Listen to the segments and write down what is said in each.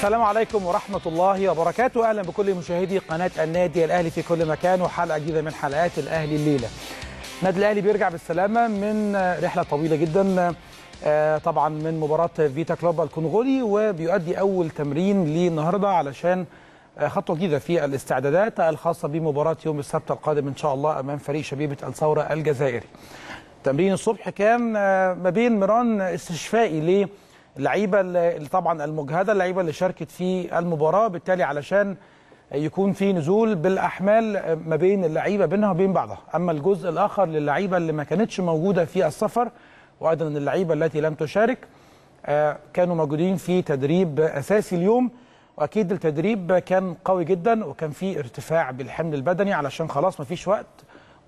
السلام عليكم ورحمة الله وبركاته أهلا بكل مشاهدي قناة النادي الأهلي في كل مكان وحلقة جديدة من حلقات الأهلي الليلة النادي الأهلي بيرجع بالسلامة من رحلة طويلة جدا آه، طبعا من مباراة فيتا كلوب الكونغولي وبيؤدي أول تمرين لنهاردة علشان آه، خطوة جديدة في الاستعدادات الخاصة بمباراة يوم السبت القادم إن شاء الله أمام فريق شبيبة الثورة الجزائري تمرين الصبح كان آه، ما بين مران استشفائي ليه اللعيبه اللي طبعا المجهده اللعيبه اللي شاركت في المباراه بالتالي علشان يكون في نزول بالاحمال ما بين اللعيبه بينها وبين بعضها اما الجزء الاخر للعيبه اللي ما كانتش موجوده في السفر وايضا اللعيبه التي لم تشارك آه، كانوا موجودين في تدريب اساسي اليوم واكيد التدريب كان قوي جدا وكان في ارتفاع بالحمل البدني علشان خلاص ما فيش وقت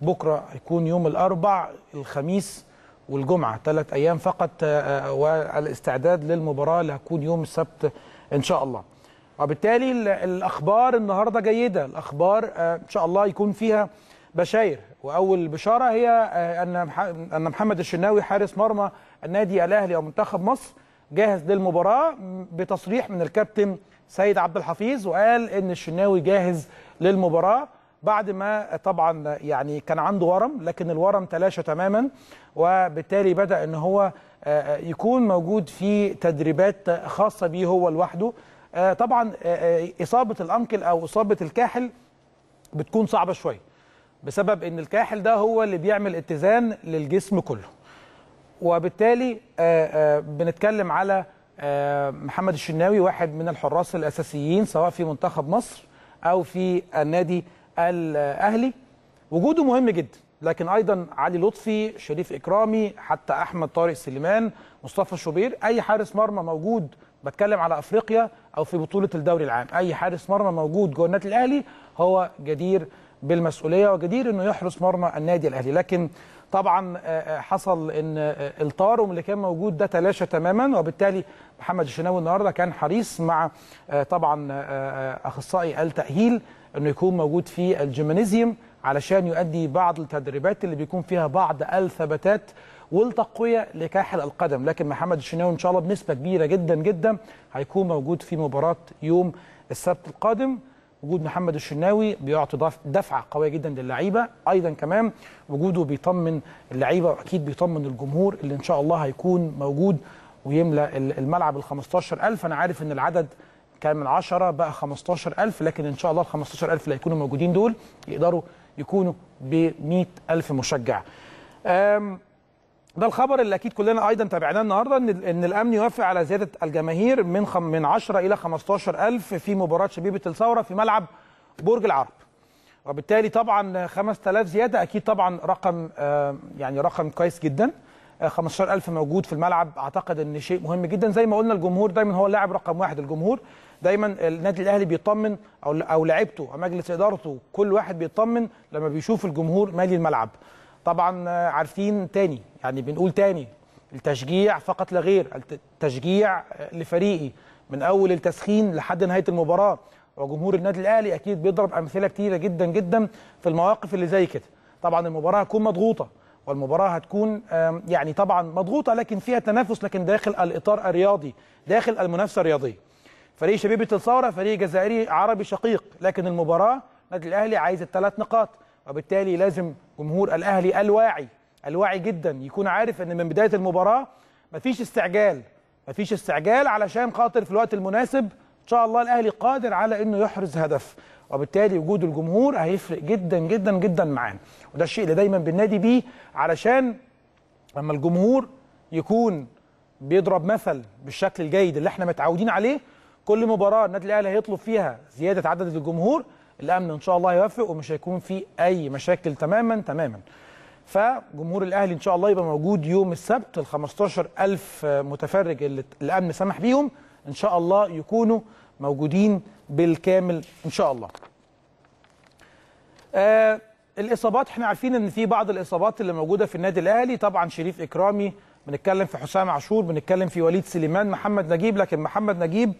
بكره هيكون يوم الاربع الخميس والجمعة ثلاث أيام فقط آه، آه، والاستعداد للمباراة اللي هتكون يوم السبت إن شاء الله وبالتالي الأخبار النهاردة جيدة الأخبار آه، إن شاء الله يكون فيها بشاير وأول بشارة هي أن محمد الشناوي حارس مرمى النادي الأهلي ومنتخب مصر جاهز للمباراة بتصريح من الكابتن سيد عبد الحفيظ وقال ان الشناوي جاهز للمباراة بعد ما طبعا يعني كان عنده ورم لكن الورم تلاشى تماما وبالتالي بدا ان هو آه، آه، يكون موجود في تدريبات خاصه بيه هو لوحده آه، طبعا اصابه الانكل او اصابه الكاحل بتكون صعبه شويه بسبب ان الكاحل ده هو اللي بيعمل اتزان للجسم كله وبالتالي بنتكلم على محمد الشناوي واحد من الحراس الاساسيين سواء في منتخب مصر او في النادي الاهلي وجوده مهم جدا لكن ايضا علي لطفي شريف اكرامي حتى احمد طارق سليمان مصطفى شوبير اي حارس مرمى موجود بتكلم على افريقيا او في بطوله الدوري العام اي حارس مرمى موجود جوه النادي الاهلي هو جدير بالمسؤوليه وجدير انه يحرس مرمى النادي الاهلي لكن طبعا آه، آه، حصل ان آه، الطارم اللي كان موجود ده تلاشى تماما وبالتالي محمد الشناوي النهارده كان حريص مع طبعا اخصائي التاهيل انه يكون موجود في الجيمنيزيوم علشان يؤدي بعض التدريبات اللي بيكون فيها بعض الثباتات والتقويه لكاحل القدم لكن محمد الشناوي ان شاء الله بنسبه كبيره جدا جدا هيكون موجود في مباراه يوم السبت القادم وجود محمد الشناوي بيعطي دفعه قويه جدا للعيبه ايضا كمان وجوده بيطمن اللعيبه واكيد بيطمن الجمهور اللي ان شاء الله هيكون موجود ويملى الملعب ال 15000 انا عارف ان العدد كان من 10 بقى 15000 لكن ان شاء الله ال 15000 اللي هيكونوا موجودين دول يقدروا يكونوا ب 100000 مشجع ده الخبر اللي اكيد كلنا ايضا تابعناه النهارده ان ان الامن يوافق على زياده الجماهير من خم من 10 الى 15000 في مباراه شبيبه الثوره في ملعب برج العرب. وبالتالي طبعا 5000 زياده اكيد طبعا رقم يعني رقم كويس جدا. 15000 موجود في الملعب اعتقد ان شيء مهم جدا زي ما قلنا الجمهور دايما هو اللاعب رقم واحد الجمهور دايما النادي الاهلي بيطمن او او لعيبته او مجلس ادارته كل واحد بيطمن لما بيشوف الجمهور مالي الملعب طبعا عارفين تاني يعني بنقول تاني التشجيع فقط لا غير التشجيع لفريقي من اول التسخين لحد نهايه المباراه وجمهور النادي الاهلي اكيد بيضرب امثله كتيره جدا جدا في المواقف اللي زي كده طبعا المباراه هتكون مضغوطه والمباراة هتكون يعني طبعا مضغوطة لكن فيها تنافس لكن داخل الإطار الرياضي داخل المنافسة الرياضية فريق شبيبة الثورة فريق جزائري عربي شقيق لكن المباراة النادي الأهلي عايز الثلاث نقاط وبالتالي لازم جمهور الأهلي الواعي الواعي جدا يكون عارف أن من بداية المباراة مفيش استعجال مفيش استعجال علشان خاطر في الوقت المناسب ان شاء الله الاهلي قادر على انه يحرز هدف وبالتالي وجود الجمهور هيفرق جدا جدا جدا معانا وده الشيء اللي دايما بننادي بيه علشان لما الجمهور يكون بيضرب مثل بالشكل الجيد اللي احنا متعودين عليه كل مباراه النادي الاهلي هيطلب فيها زياده عدد الجمهور الامن ان شاء الله يوفق ومش هيكون في اي مشاكل تماما تماما فجمهور الاهلي ان شاء الله يبقى موجود يوم السبت ال 15000 متفرج اللي الامن سمح بيهم إن شاء الله يكونوا موجودين بالكامل إن شاء الله آه الإصابات احنا عارفين إن في بعض الإصابات اللي موجودة في النادي الأهلي طبعا شريف إكرامي بنتكلم في حسام عاشور بنتكلم في وليد سليمان محمد نجيب لكن محمد نجيب